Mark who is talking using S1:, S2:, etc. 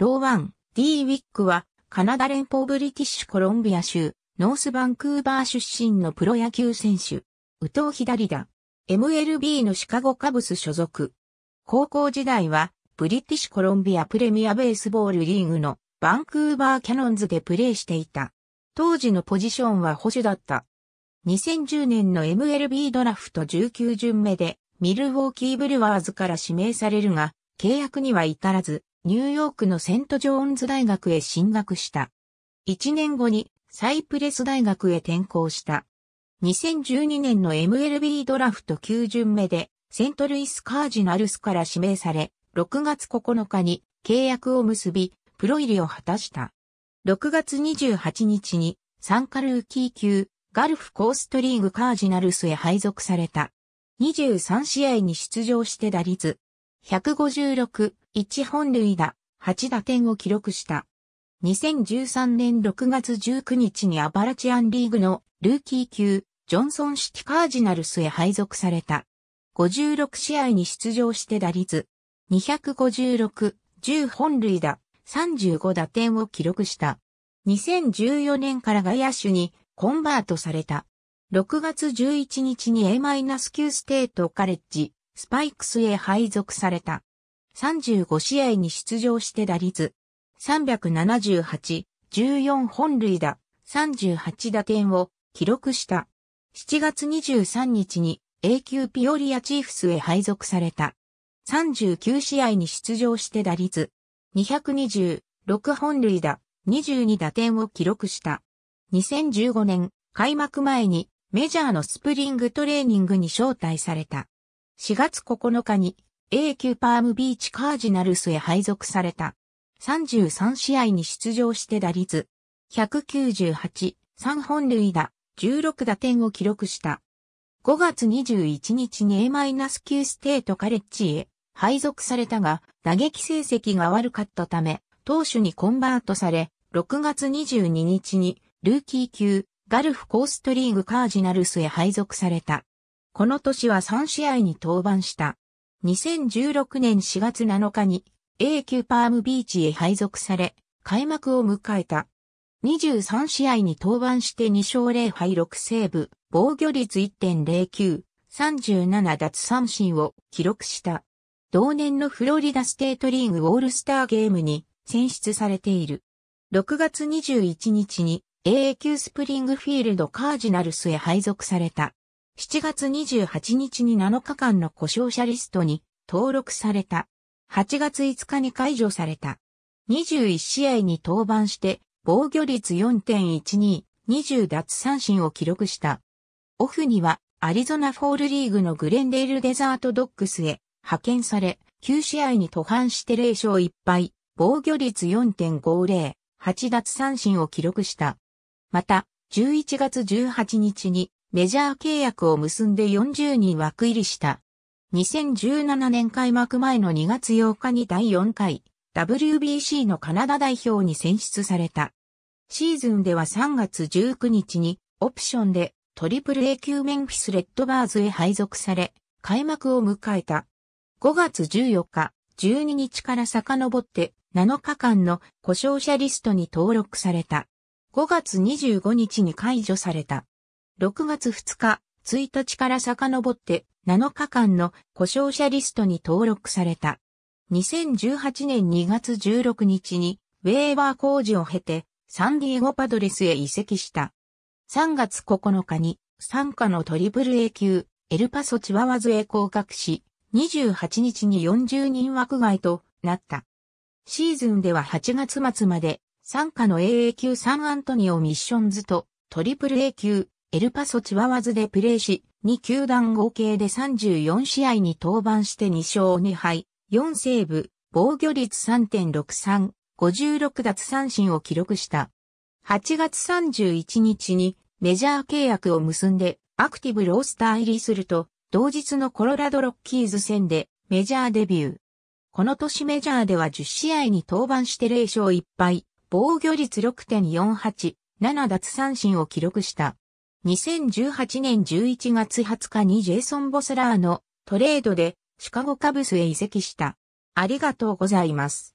S1: ローワン、D ウィックは、カナダ連邦ブリティッシュコロンビア州、ノースバンクーバー出身のプロ野球選手。右投左打。MLB のシカゴカブス所属。高校時代は、ブリティッシュコロンビアプレミアベースボールリーグのバンクーバーキャノンズでプレーしていた。当時のポジションは保守だった。2010年の MLB ドラフト19巡目でミルウォーキーブルワーズから指名されるが、契約には至らず、ニューヨークのセント・ジョーンズ大学へ進学した。1年後にサイプレス大学へ転校した。2012年の MLB ドラフト9巡目でセントルイス・カージナルスから指名され、6月9日に契約を結び、プロ入りを果たした。6月28日にサンカルーキー級ガルフコーストリーグカージナルスへ配属された。23試合に出場して打率156、1本塁打、8打点を記録した。2013年6月19日にアバラチアンリーグのルーキー級、ジョンソンシティカージナルスへ配属された。56試合に出場して打率、256、10本塁打、35打点を記録した。2014年から外野手にコンバートされた。6月11日に A-9 ステートカレッジ、スパイクスへ配属された。35試合に出場して打率378、14本塁打、38打点を記録した。7月23日に A 級ピオリアチーフスへ配属された。39試合に出場して打率220、6本塁打、22打点を記録した。2015年開幕前にメジャーのスプリングトレーニングに招待された。4月9日に A 級パームビーチカージナルスへ配属された。33試合に出場して打率、198、3本塁打、16打点を記録した。5月21日に a 級ステートカレッジへ配属されたが、打撃成績が悪かったため、投手にコンバートされ、6月22日にルーキー級ガルフコーストリーグカージナルスへ配属された。この年は3試合に登板した。2016年4月7日に A 級パームビーチへ配属され、開幕を迎えた。23試合に登板して2勝0敗6セーブ、防御率1.09、37奪三振を記録した。同年のフロリダステートリーグオールスターゲームに選出されている。6月21日に AA 級スプリングフィールドカージナルスへ配属された。7月28日に7日間の故障者リストに登録された。8月5日に解除された。21試合に登板して、防御率4.12、20奪三振を記録した。オフには、アリゾナフォールリーグのグレンデールデザートドックスへ派遣され、9試合に途半して0勝1敗、防御率4.50、8奪三振を記録した。また、11月18日にメジャー契約を結んで40人枠入りした。2017年開幕前の2月8日に第4回 WBC のカナダ代表に選出された。シーズンでは3月19日にオプションでトリプル A 級メンフィスレッドバーズへ配属され、開幕を迎えた。5月14日、12日から遡って7日間の故障者リストに登録された。5月25日に解除された。6月2日、1日から遡って7日間の故障者リストに登録された。2018年2月16日にウェーバー工事を経てサンディエゴパドレスへ移籍した。3月9日に参加のトリプル A 級エルパソチワワズへ降格し、28日に40人枠外となった。シーズンでは8月末まで参加の AA 級サンアントニオミッションズとトリプル A 級エルパソチワワズでプレーし、2球団合計で34試合に登板して2勝2敗、4セーブ、防御率3.63、56奪三振を記録した。8月31日にメジャー契約を結んでアクティブロースター入りすると、同日のコロラドロッキーズ戦でメジャーデビュー。この年メジャーでは10試合に登板して0勝1敗、防御率6.48、7奪三振を記録した。2018年11月20日にジェイソン・ボスラーのトレードでシカゴカブスへ移籍した。ありがとうございます。